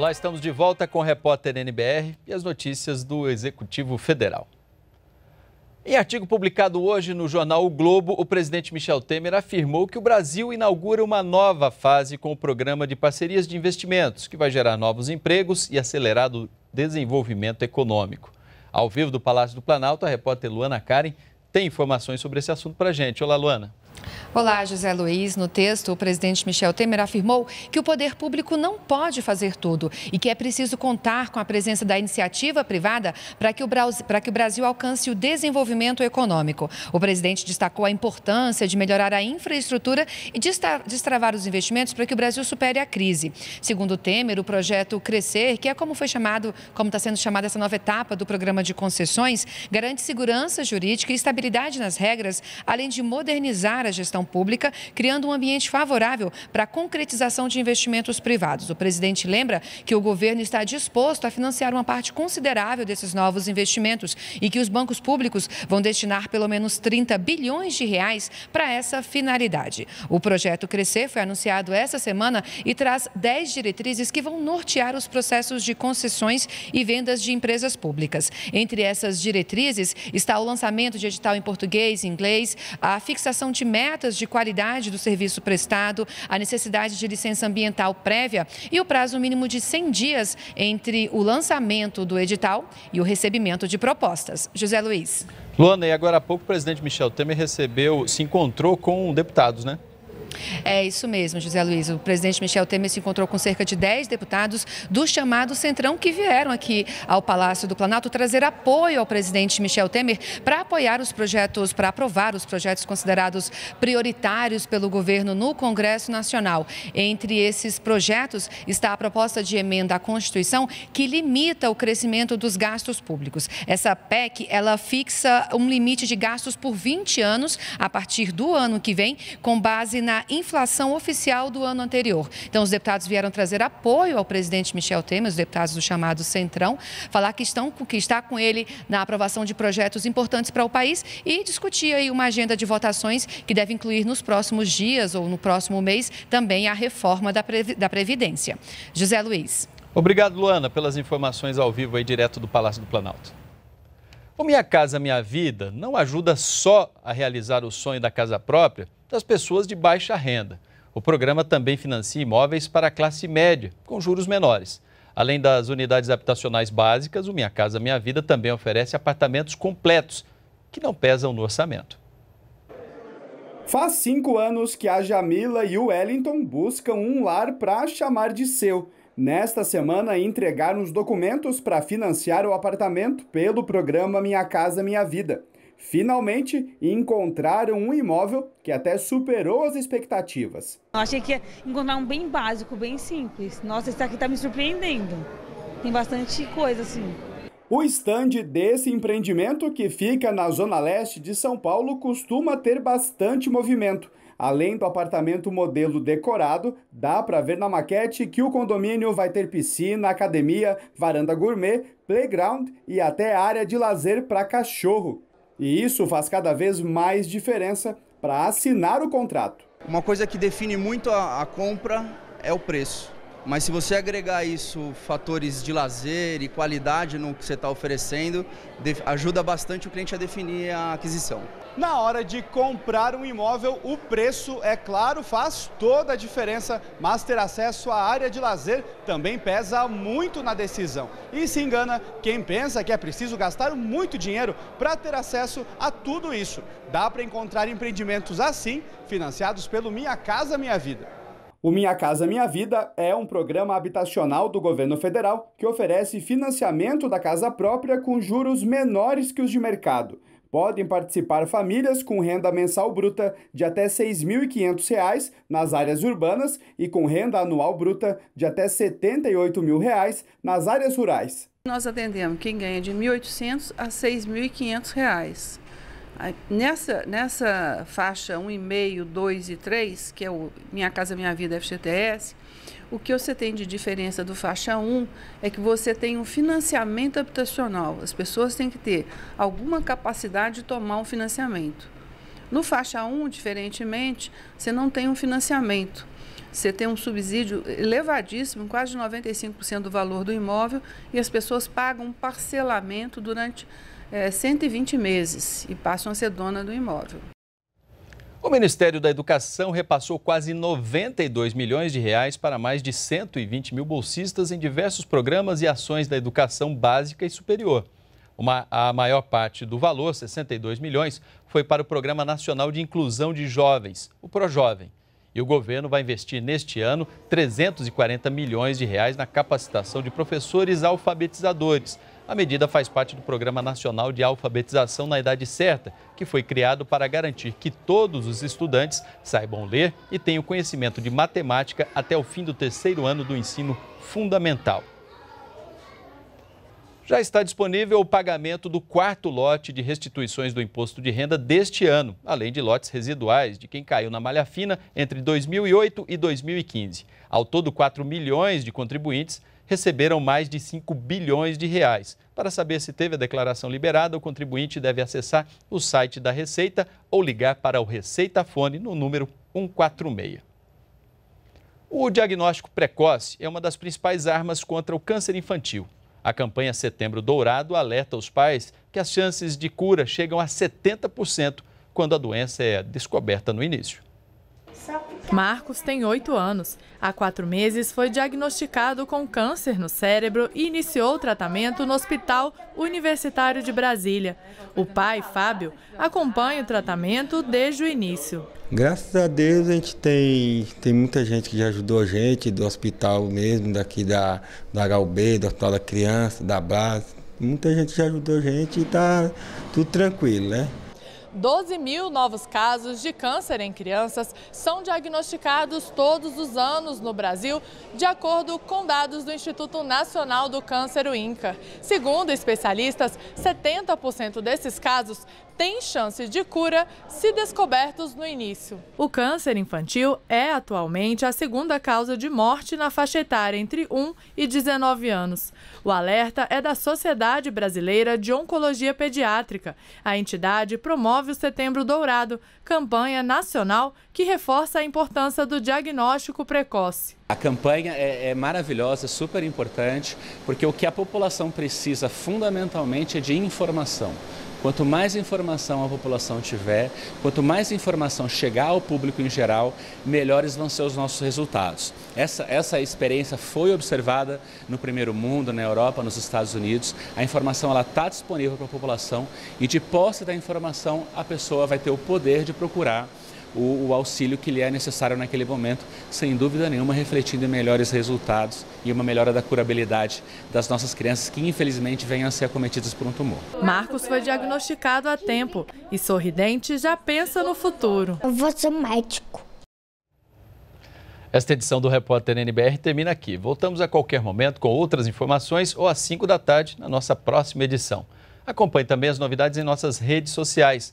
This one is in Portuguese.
Olá, estamos de volta com o repórter NBR e as notícias do Executivo Federal. Em artigo publicado hoje no jornal O Globo, o presidente Michel Temer afirmou que o Brasil inaugura uma nova fase com o programa de parcerias de investimentos, que vai gerar novos empregos e acelerar o desenvolvimento econômico. Ao vivo do Palácio do Planalto, a repórter Luana Karen tem informações sobre esse assunto para a gente. Olá, Luana. Olá, José Luiz. No texto, o presidente Michel Temer afirmou que o poder público não pode fazer tudo e que é preciso contar com a presença da iniciativa privada para que, que, o Brasil alcance o desenvolvimento econômico. O presidente destacou a importância de melhorar a infraestrutura e destravar os investimentos para que o Brasil supere a crise. Segundo Temer, o projeto Crescer, que é como foi chamado, como está sendo chamada essa nova etapa do programa de concessões, garante segurança jurídica e estabilidade nas regras, além de modernizar as a gestão pública, criando um ambiente favorável para a concretização de investimentos privados. O presidente lembra que o governo está disposto a financiar uma parte considerável desses novos investimentos e que os bancos públicos vão destinar pelo menos 30 bilhões de reais para essa finalidade. O projeto Crescer foi anunciado esta semana e traz 10 diretrizes que vão nortear os processos de concessões e vendas de empresas públicas. Entre essas diretrizes está o lançamento de edital em português e inglês, a fixação de metas de qualidade do serviço prestado, a necessidade de licença ambiental prévia e o prazo mínimo de 100 dias entre o lançamento do edital e o recebimento de propostas. José Luiz. Luana, e agora há pouco o presidente Michel Temer recebeu, se encontrou com deputados, né? É isso mesmo, José Luiz. O presidente Michel Temer se encontrou com cerca de 10 deputados do chamado Centrão que vieram aqui ao Palácio do Planalto trazer apoio ao presidente Michel Temer para apoiar os projetos, para aprovar os projetos considerados prioritários pelo governo no Congresso Nacional. Entre esses projetos está a proposta de emenda à Constituição que limita o crescimento dos gastos públicos. Essa PEC, ela fixa um limite de gastos por 20 anos a partir do ano que vem, com base na inflação oficial do ano anterior. Então, os deputados vieram trazer apoio ao presidente Michel Temer, os deputados do chamado Centrão, falar que, estão, que está com ele na aprovação de projetos importantes para o país e discutir aí uma agenda de votações que deve incluir nos próximos dias ou no próximo mês também a reforma da, Previ da Previdência. José Luiz. Obrigado, Luana, pelas informações ao vivo aí direto do Palácio do Planalto. O Minha Casa Minha Vida não ajuda só a realizar o sonho da casa própria, das pessoas de baixa renda. O programa também financia imóveis para a classe média, com juros menores. Além das unidades habitacionais básicas, o Minha Casa Minha Vida também oferece apartamentos completos, que não pesam no orçamento. Faz cinco anos que a Jamila e o Wellington buscam um lar para chamar de seu. Nesta semana, entregaram os documentos para financiar o apartamento pelo programa Minha Casa Minha Vida finalmente encontraram um imóvel que até superou as expectativas. Eu achei que ia encontrar um bem básico, bem simples. Nossa, esse aqui está me surpreendendo. Tem bastante coisa assim. O stand desse empreendimento, que fica na zona leste de São Paulo, costuma ter bastante movimento. Além do apartamento modelo decorado, dá para ver na maquete que o condomínio vai ter piscina, academia, varanda gourmet, playground e até área de lazer para cachorro. E isso faz cada vez mais diferença para assinar o contrato. Uma coisa que define muito a, a compra é o preço. Mas se você agregar isso, fatores de lazer e qualidade no que você está oferecendo, ajuda bastante o cliente a definir a aquisição. Na hora de comprar um imóvel, o preço, é claro, faz toda a diferença, mas ter acesso à área de lazer também pesa muito na decisão. E se engana quem pensa que é preciso gastar muito dinheiro para ter acesso a tudo isso. Dá para encontrar empreendimentos assim, financiados pelo Minha Casa Minha Vida. O Minha Casa Minha Vida é um programa habitacional do governo federal que oferece financiamento da casa própria com juros menores que os de mercado. Podem participar famílias com renda mensal bruta de até R$ 6.500 nas áreas urbanas e com renda anual bruta de até R$ 78 mil reais nas áreas rurais. Nós atendemos quem ganha de R$ 1.800 a R$ 6.500. Nessa, nessa faixa 1,5, 2 e 3, que é o Minha Casa Minha Vida FGTS, o que você tem de diferença do faixa 1 é que você tem um financiamento habitacional. As pessoas têm que ter alguma capacidade de tomar um financiamento. No faixa 1, diferentemente, você não tem um financiamento. Você tem um subsídio elevadíssimo, quase 95% do valor do imóvel, e as pessoas pagam um parcelamento durante é, eh, 120 meses e passam a ser dona do imóvel. O Ministério da Educação repassou quase 92 milhões de reais para mais de 120 mil bolsistas em diversos programas e ações da educação básica e superior. Uma, a maior parte do valor, 62 milhões, foi para o Programa Nacional de Inclusão de Jovens, o ProJovem. E o governo vai investir neste ano 340 milhões de reais na capacitação de professores alfabetizadores, a medida faz parte do Programa Nacional de Alfabetização na Idade Certa, que foi criado para garantir que todos os estudantes saibam ler e tenham conhecimento de matemática até o fim do terceiro ano do ensino fundamental. Já está disponível o pagamento do quarto lote de restituições do imposto de renda deste ano, além de lotes residuais de quem caiu na malha fina entre 2008 e 2015. Ao todo, 4 milhões de contribuintes receberam mais de 5 bilhões de reais. Para saber se teve a declaração liberada, o contribuinte deve acessar o site da Receita ou ligar para o Receita Fone no número 146. O diagnóstico precoce é uma das principais armas contra o câncer infantil. A campanha Setembro Dourado alerta os pais que as chances de cura chegam a 70% quando a doença é descoberta no início. Marcos tem oito anos. Há quatro meses foi diagnosticado com câncer no cérebro e iniciou o tratamento no Hospital Universitário de Brasília. O pai, Fábio, acompanha o tratamento desde o início. Graças a Deus a gente tem, tem muita gente que já ajudou a gente, do hospital mesmo, daqui da, da HUB, do Hospital da Criança, da base. Muita gente já ajudou a gente e está tudo tranquilo, né? 12 mil novos casos de câncer em crianças são diagnosticados todos os anos no Brasil, de acordo com dados do Instituto Nacional do Câncer, o INCA. Segundo especialistas, 70% desses casos têm chance de cura se descobertos no início. O câncer infantil é atualmente a segunda causa de morte na faixa etária entre 1 e 19 anos. O alerta é da Sociedade Brasileira de Oncologia Pediátrica. A entidade promove o Setembro Dourado, campanha nacional que reforça a importância do diagnóstico precoce. A campanha é, é, maravilhosa, é super importante, porque o que a população precisa fundamentalmente é de informação. Quanto mais informação a população tiver, quanto mais informação chegar ao público em geral, melhores vão ser os nossos resultados. Essa, essa experiência foi observada no primeiro mundo, na Europa, nos Estados Unidos. A informação está disponível para a população e de posse da informação a pessoa vai ter o poder de procurar o, o, auxílio que lhe é necessário naquele momento, sem dúvida nenhuma refletindo em melhores resultados e uma melhora da curabilidade das nossas crianças que infelizmente venham a ser acometidas por um tumor. Marcos foi diagnosticado a tempo e sorridente já pensa no futuro. Eu vou ser médico. Esta edição do Repórter NBR termina aqui. Voltamos a qualquer momento com outras informações ou às 5 da tarde na nossa próxima edição. Acompanhe também as novidades em nossas redes sociais.